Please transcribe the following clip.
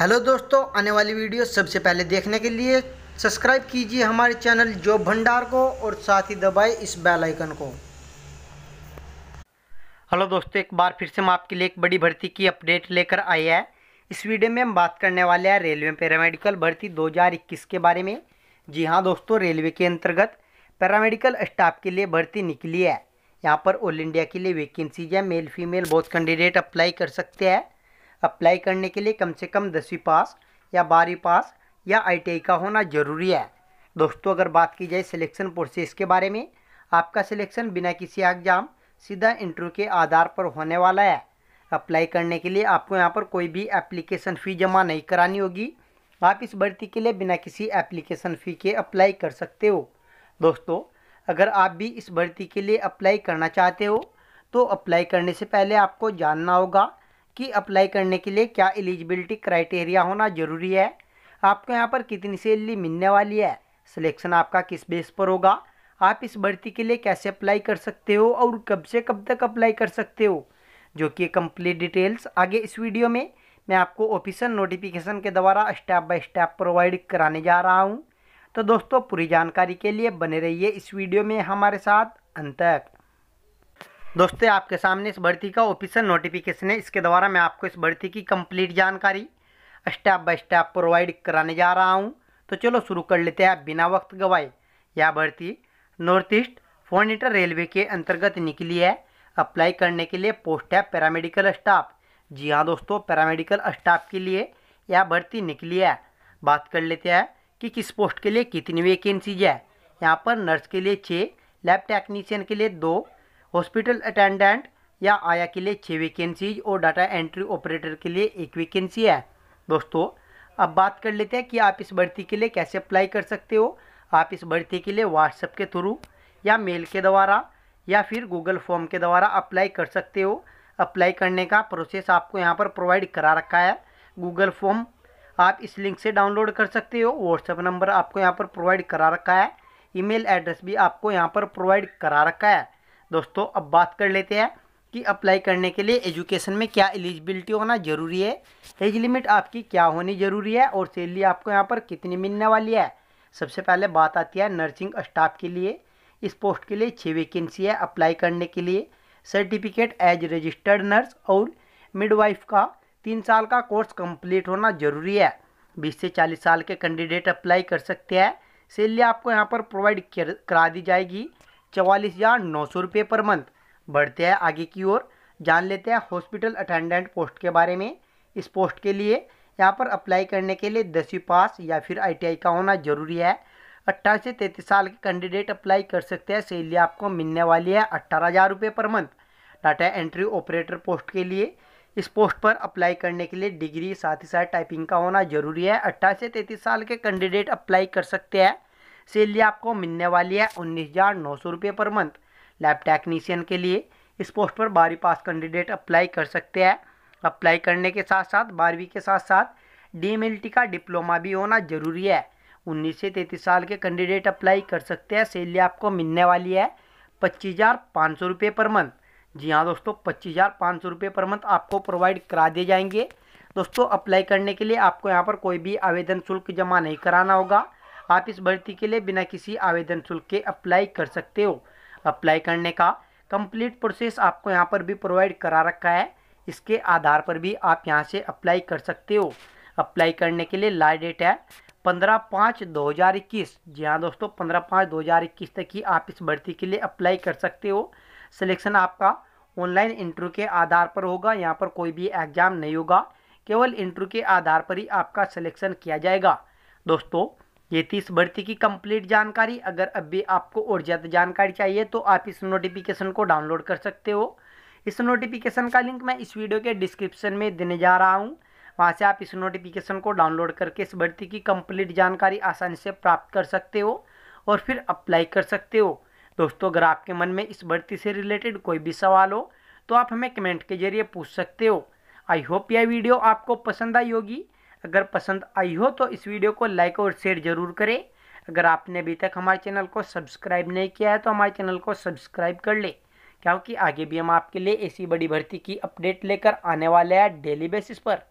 hello दोस्तों आने वाली वीडियो सबसे पहले देखने के लिए सब्सक्राइब कीजिए हमारे चैनल जॉब भंडार को और साथ ही दबाए इस बेल आइकन को हेलो दोस्तों एक बार फिर से हम आपके लिए एक बड़ी भर्ती की अपडेट लेकर आए हैं इस वीडियो में हम बात करने वाले हैं रेलवे पैरामेडिकल भर्ती 2021 के बारे में जी हाँ दोस्तों रेलवे के अंतर्गत पैरामेडिकल स्टाफ के लिए भर्ती निकली है यहाँ पर ऑल इंडिया के लिए वैकेंसीज है male female both candidate apply कर सकते हैं अप्लाई करने के लिए कम से कम दसवीं पास या बारहवीं पास या आई का होना ज़रूरी है दोस्तों अगर बात की जाए सिलेक्शन प्रोसेस के बारे में आपका सिलेक्शन बिना किसी एग्ज़ाम सीधा इंटरव्यू के आधार पर होने वाला है अप्लाई करने के लिए आपको यहाँ पर कोई भी एप्लीकेशन फ़ी जमा नहीं करानी होगी आप इस भर्ती के लिए बिना किसी एप्लीकेशन फ़ी के अप्लाई कर सकते हो दोस्तों अगर आप भी इस भर्ती के लिए अप्लाई करना चाहते हो तो अप्लाई करने से पहले आपको जानना होगा की अप्लाई करने के लिए क्या एलिजिबिलिटी क्राइटेरिया होना ज़रूरी है आपको यहाँ पर कितनी सैलरी मिलने वाली है सिलेक्शन आपका किस बेस पर होगा आप इस भर्ती के लिए कैसे अप्लाई कर सकते हो और कब से कब तक अप्लाई कर सकते हो जो कि कंप्लीट डिटेल्स आगे इस वीडियो में मैं आपको ऑफिशियल नोटिफिकेशन के द्वारा स्टेप बाय स्टेप प्रोवाइड कराने जा रहा हूँ तो दोस्तों पूरी जानकारी के लिए बने रहिए इस वीडियो में हमारे साथ अंत तक दोस्तों आपके सामने इस भर्ती का ऑफिसियल नोटिफिकेशन है इसके द्वारा मैं आपको इस भर्ती की कंप्लीट जानकारी स्टेप बाय स्टेप प्रोवाइड कराने जा रहा हूँ तो चलो शुरू कर लेते हैं बिना वक्त गवाए यह भर्ती नॉर्थ ईस्ट फोनीटर रेलवे के अंतर्गत निकली है अप्लाई करने के लिए पोस्ट है पैरामेडिकल स्टाफ जी हाँ दोस्तों पैरामेडिकल स्टाफ के लिए यह भर्ती निकली है बात कर लेते हैं कि किस पोस्ट के लिए कितनी वैकेंसीज है यहाँ पर नर्स के लिए छः लैब टेक्नीशियन के लिए दो हॉस्पिटल अटेंडेंट या आया के लिए छः वैकेंसीज और डाटा एंट्री ऑपरेटर के लिए एक वैकेंसी है दोस्तों अब बात कर लेते हैं कि आप इस भर्ती के लिए कैसे अप्लाई कर सकते हो आप इस भर्ती के लिए व्हाट्सएप के थ्रू या मेल के द्वारा या फिर गूगल फॉर्म के द्वारा अप्लाई कर सकते हो अप्लाई करने का प्रोसेस आपको यहाँ पर प्रोवाइड करा रखा है गूगल फॉर्म आप इस लिंक से डाउनलोड कर सकते हो व्हाट्सएप नंबर आपको यहाँ पर प्रोवाइड करा रखा है ईमेल एड्रेस भी आपको यहाँ पर प्रोवाइड करा रखा है दोस्तों अब बात कर लेते हैं कि अप्लाई करने के लिए एजुकेशन में क्या एलिजिबिलिटी होना ज़रूरी है एज लिमिट आपकी क्या होनी ज़रूरी है और सैलरी आपको यहाँ पर कितनी मिलने वाली है सबसे पहले बात आती है नर्सिंग स्टाफ के लिए इस पोस्ट के लिए छः वैकेंसी है अप्लाई करने के लिए सर्टिफिकेट एज रजिस्टर्ड नर्स और मिडवाइफ का तीन साल का कोर्स कंप्लीट होना ज़रूरी है बीस से चालीस साल के कैंडिडेट अप्लाई कर सकते हैं सैलरी आपको यहाँ पर प्रोवाइड करा दी जाएगी चवालीस हज़ार नौ सौ रुपये पर मंथ बढ़ते हैं आगे की ओर जान लेते हैं हॉस्पिटल अटेंडेंट पोस्ट के बारे में इस पोस्ट के लिए यहाँ पर अप्लाई करने के लिए दसवीं पास या फिर आईटीआई का होना ज़रूरी है अट्ठारह से तैंतीस साल के कैंडिडेट अप्लाई कर सकते हैं सैलरी आपको मिलने वाली है अट्ठारह हज़ार रुपये पर month data entry operator post के लिए इस पोस्ट पर अप्लाई करने के लिए डिग्री साथ ही साथ टाइपिंग का होना ज़रूरी है अट्ठारह से तैंतीस साल के कैंडिडेट अप्लाई कर सकते हैं सैलरी आपको मिलने वाली है उन्नीस हज़ार नौ सौ रुपये पर मंथ लैब टेक्नीशियन के लिए इस पोस्ट पर बारहवीं पास कैंडिडेट अप्लाई कर सकते हैं अप्लाई करने के साथ साथ बारहवीं के साथ साथ डी का डिप्लोमा भी होना ज़रूरी है उन्नीस से तैंतीस साल के कैंडिडेट अप्लाई कर सकते हैं सैलरी आपको मिलने वाली है पच्चीस हज़ार पाँच सौ रुपये पर मंथ जी हाँ दोस्तों पच्चीस हज़ार पाँच सौ रुपये पर मंथ आपको प्रोवाइड करा दिए जाएंगे दोस्तों अप्लाई करने के लिए आपको यहाँ पर कोई भी आवेदन शुल्क जमा नहीं कराना होगा आप इस भर्ती के लिए बिना किसी आवेदन शुल्क के अप्लाई कर सकते हो अप्लाई करने का कंप्लीट प्रोसेस आपको यहाँ पर भी प्रोवाइड करा रखा है इसके आधार पर भी आप यहाँ से अप्लाई कर सकते हो अप्लाई करने के लिए लास्ट डेट है पंद्रह पाँच दो हज़ार इक्कीस जी हाँ दोस्तों पंद्रह पाँच दो हज़ार इक्कीस तक ही आप इस भर्ती के लिए अप्लाई कर सकते हो सिलेक्शन आपका ऑनलाइन इंटरव्यू के आधार पर होगा यहाँ पर कोई भी एग्ज़ाम नहीं होगा केवल इंटरव्यू के आधार पर ही आपका सिलेक्शन किया जाएगा दोस्तों ये थी इस भर्ती की कंप्लीट जानकारी अगर अभी आपको और ज़्यादा जानकारी चाहिए तो आप इस नोटिफिकेशन को डाउनलोड कर सकते हो इस नोटिफिकेशन का लिंक मैं इस वीडियो के डिस्क्रिप्शन में देने जा रहा हूँ वहाँ से आप इस नोटिफिकेशन को डाउनलोड करके इस भर्ती की कंप्लीट जानकारी आसानी से प्राप्त कर सकते हो और फिर अप्लाई कर सकते हो दोस्तों अगर आपके मन में इस भर्ती से रिलेटेड कोई भी सवाल हो तो आप हमें कमेंट के जरिए पूछ सकते हो आई होप यह वीडियो आपको पसंद आई होगी अगर पसंद आई हो तो इस वीडियो को लाइक और शेयर ज़रूर करें अगर आपने अभी तक हमारे चैनल को सब्सक्राइब नहीं किया है तो हमारे चैनल को सब्सक्राइब कर ले क्योंकि आगे भी हम आपके लिए ऐसी बड़ी भर्ती की अपडेट लेकर आने वाले हैं डेली बेसिस पर